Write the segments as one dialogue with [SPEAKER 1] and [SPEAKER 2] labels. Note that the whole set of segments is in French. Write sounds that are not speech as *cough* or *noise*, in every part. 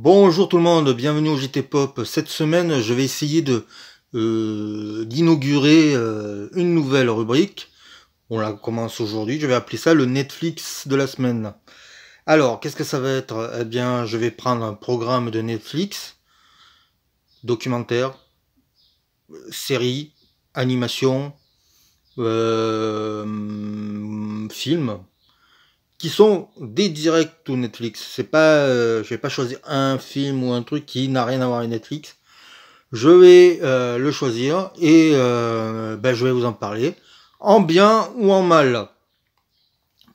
[SPEAKER 1] Bonjour tout le monde, bienvenue au JT Pop. Cette semaine, je vais essayer de euh, d'inaugurer euh, une nouvelle rubrique. On la commence aujourd'hui. Je vais appeler ça le Netflix de la semaine. Alors, qu'est-ce que ça va être Eh bien, je vais prendre un programme de Netflix, documentaire, série, animation, euh, film, qui sont des directs ou Netflix. C'est pas, euh, je vais pas choisir un film ou un truc qui n'a rien à voir avec Netflix. Je vais euh, le choisir et euh, ben, je vais vous en parler en bien ou en mal,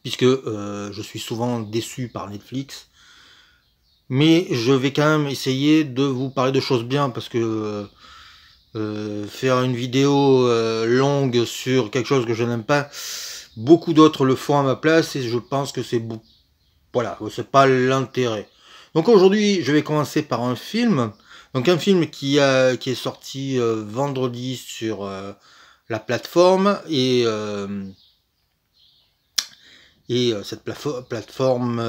[SPEAKER 1] puisque je suis souvent déçu par Netflix. Mais je vais quand même essayer de vous parler de choses bien parce que faire une vidéo longue sur quelque chose que je n'aime pas, Beaucoup d'autres le font à ma place et je pense que c'est voilà, c'est pas l'intérêt. Donc aujourd'hui, je vais commencer par un film. Donc un film qui, a, qui est sorti euh, vendredi sur euh, la plateforme et euh, et cette plateforme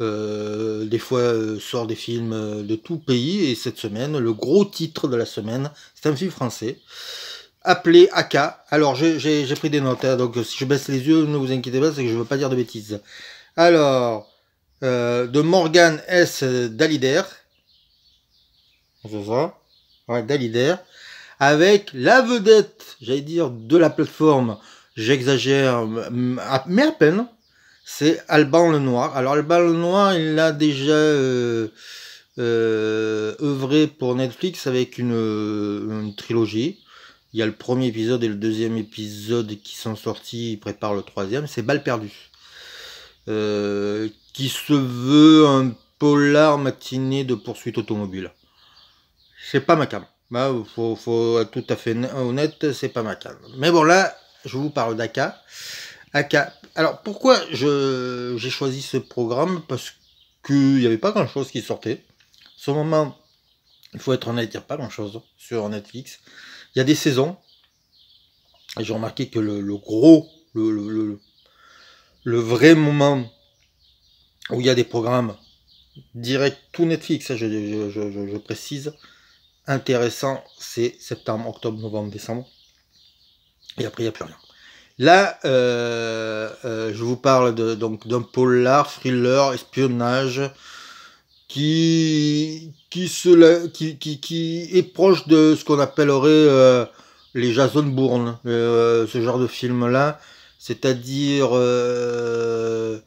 [SPEAKER 1] des fois sort des films de tout pays et cette semaine, le gros titre de la semaine, c'est un film français appelé AK, Alors, j'ai pris des notes, hein, donc si je baisse les yeux, ne vous inquiétez pas, c'est que je ne veux pas dire de bêtises. Alors, euh, de Morgan S. Dalider. C'est ça Ouais, Dalider. Avec la vedette, j'allais dire, de la plateforme, j'exagère, mais à peine, c'est Alban Le Noir. Alors, Alban Noir, il a déjà... Euh, euh, œuvré pour Netflix avec une trilogie il y a le premier épisode et le deuxième épisode qui sont sortis, ils préparent le troisième, c'est Balle perdue. Euh, qui se veut un polar matinée de poursuite automobile. C'est pas ma cam. Bah, faut, être tout à fait honnête, c'est pas ma cam. Mais bon, là, je vous parle d'Aka. Aka. Alors, pourquoi j'ai choisi ce programme Parce qu'il n'y avait pas grand chose qui sortait. Ce moment, il faut être honnête, il n'y a pas grand-chose hein, sur Netflix. Il y a des saisons. Et j'ai remarqué que le, gros, le, le, vrai moment où il y a des programmes directs tout Netflix, hein, je, précise, intéressant, c'est septembre, octobre, novembre, décembre. Et après, il n'y a plus rien. Là, euh, euh, je vous parle donc d'un polar, thriller, espionnage, qui qui, qui, est proche de ce qu'on appellerait euh, les Jason Bourne, euh, ce genre de film-là. C'est-à-dire, euh,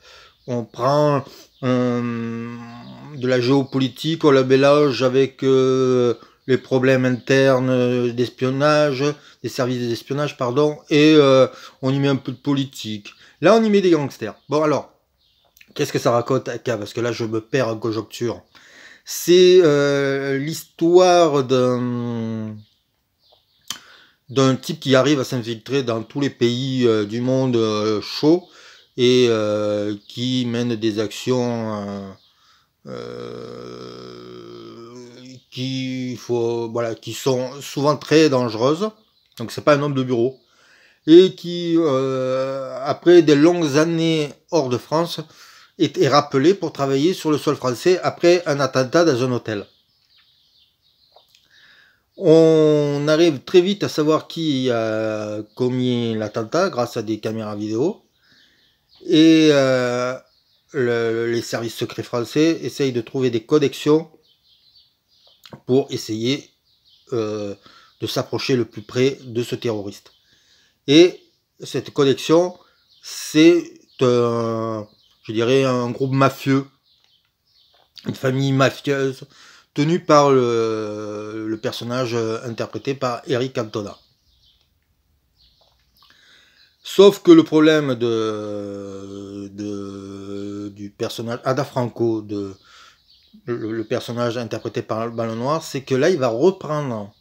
[SPEAKER 1] on prend de la géopolitique, on la mélange avec les problèmes internes d'espionnage, des services d'espionnage, pardon, et on y met un peu de politique. Là, on y met des gangsters. Bon, alors, qu'est-ce que ça raconte, Aka Parce que là, je me perds en conjoncture c'est euh, l'histoire d'un type qui arrive à s'infiltrer dans tous les pays euh, du monde euh, chaud et qui mène des actions qui voilà qui sont souvent très dangereuses. Donc c'est pas un homme de bureau et qui après des longues années hors de France est, rappelé pour travailler sur le sol français après un attentat dans un hôtel. On arrive très vite à savoir qui a commis l'attentat grâce à des caméras vidéo. Et euh, les services secrets français essayent de trouver des connexions pour essayer euh, de s'approcher le plus près de ce terroriste. Et cette connexion, c'est un, je dirais un groupe mafieux, une famille mafieuse, tenue par le, personnage euh, interprété par Eric Cantona. Sauf que le problème du personnage Ada Franco, le, personnage interprété par le Ballon Noir, c'est que là, il va reprendre.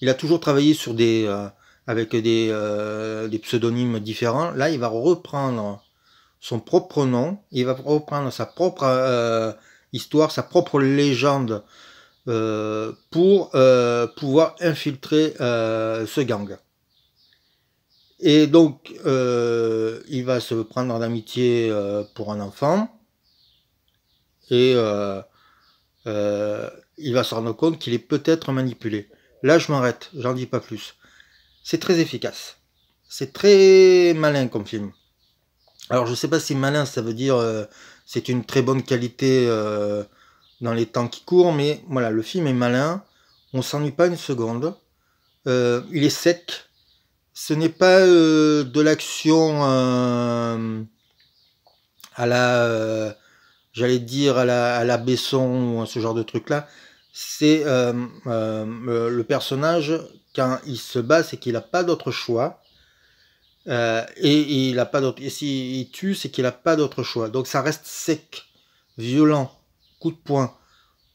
[SPEAKER 1] Il a toujours travaillé sur des, euh, avec euh, des pseudonymes différents. Là, il va reprendre son propre nom, il va reprendre sa propre euh, histoire, sa propre légende euh, pour euh, pouvoir infiltrer ce gang. Et donc, il va se prendre d'amitié pour un enfant et il va se rendre compte qu'il est peut-être manipulé. Là, je m'arrête, j'en dis pas plus. C'est très efficace. C'est très malin comme film. Alors je sais pas si malin ça veut dire euh, c'est une très bonne qualité euh, dans les temps qui courent, mais voilà, le film est malin, on s'ennuie pas une seconde, euh, il est sec, ce n'est pas de l'action à la, j'allais dire à la, à ou ce genre de truc là, c'est le personnage quand il se bat, c'est qu'il n'a pas d'autre choix euh, et, il a pas d'autre. S'il tue, c'est qu'il n'a pas d'autre choix. Donc ça reste sec, violent, coup de poing.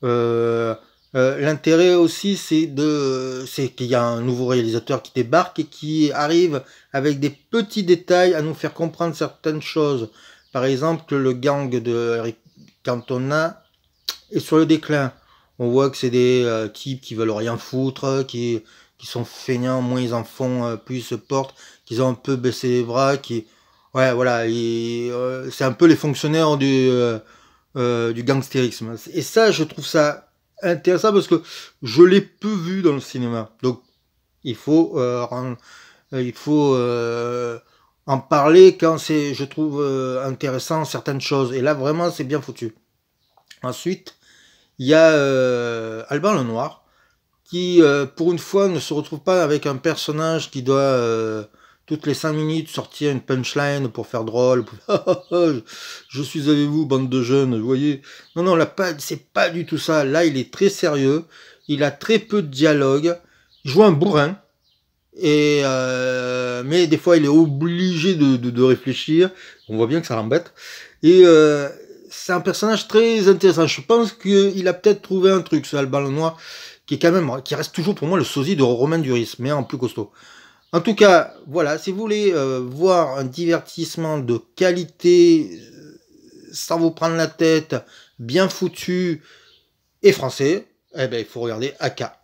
[SPEAKER 1] Euh, euh, l'intérêt aussi, c'est de, c'est qu'il y a un nouveau réalisateur qui débarque et qui arrive avec des petits détails à nous faire comprendre certaines choses. Par exemple, que le gang de Eric Cantona est sur le déclin. On voit que c'est des types qui veulent rien foutre, qui qui sont feignants, moins ils en font, euh, plus ils se portent, qu'ils ont un peu baissé les bras, qui... Ouais, voilà, euh, c'est un peu les fonctionnaires du, euh, du gangstérisme. Et ça, je trouve ça intéressant parce que je l'ai peu vu dans le cinéma. Donc, il faut... il faut en parler quand c'est, je trouve intéressant certaines choses. Et là, vraiment, c'est bien foutu. Ensuite, il y a euh, Alban Lenoir, qui, euh, pour une fois, ne se retrouve pas avec un personnage qui doit euh, toutes les 5 minutes sortir une punchline pour faire drôle. *laughs* Oh, oh, oh, je suis avec vous, bande de jeunes, vous voyez. Non, non, c'est pas du tout ça. Là, il est très sérieux. Il a très peu de dialogue. Il joue un bourrin. Et euh, mais des fois, il est obligé de, réfléchir. On voit bien que ça l'embête. Et c'est un personnage très intéressant. Je pense qu'il a peut-être trouvé un truc, ce ballon noir qui est quand même, qui reste toujours pour moi le sosie de Romain Duris, mais en plus costaud. En tout cas, voilà, si vous voulez euh, voir un divertissement de qualité, euh, sans vous prendre la tête, bien foutu et français, eh ben, il faut regarder AK.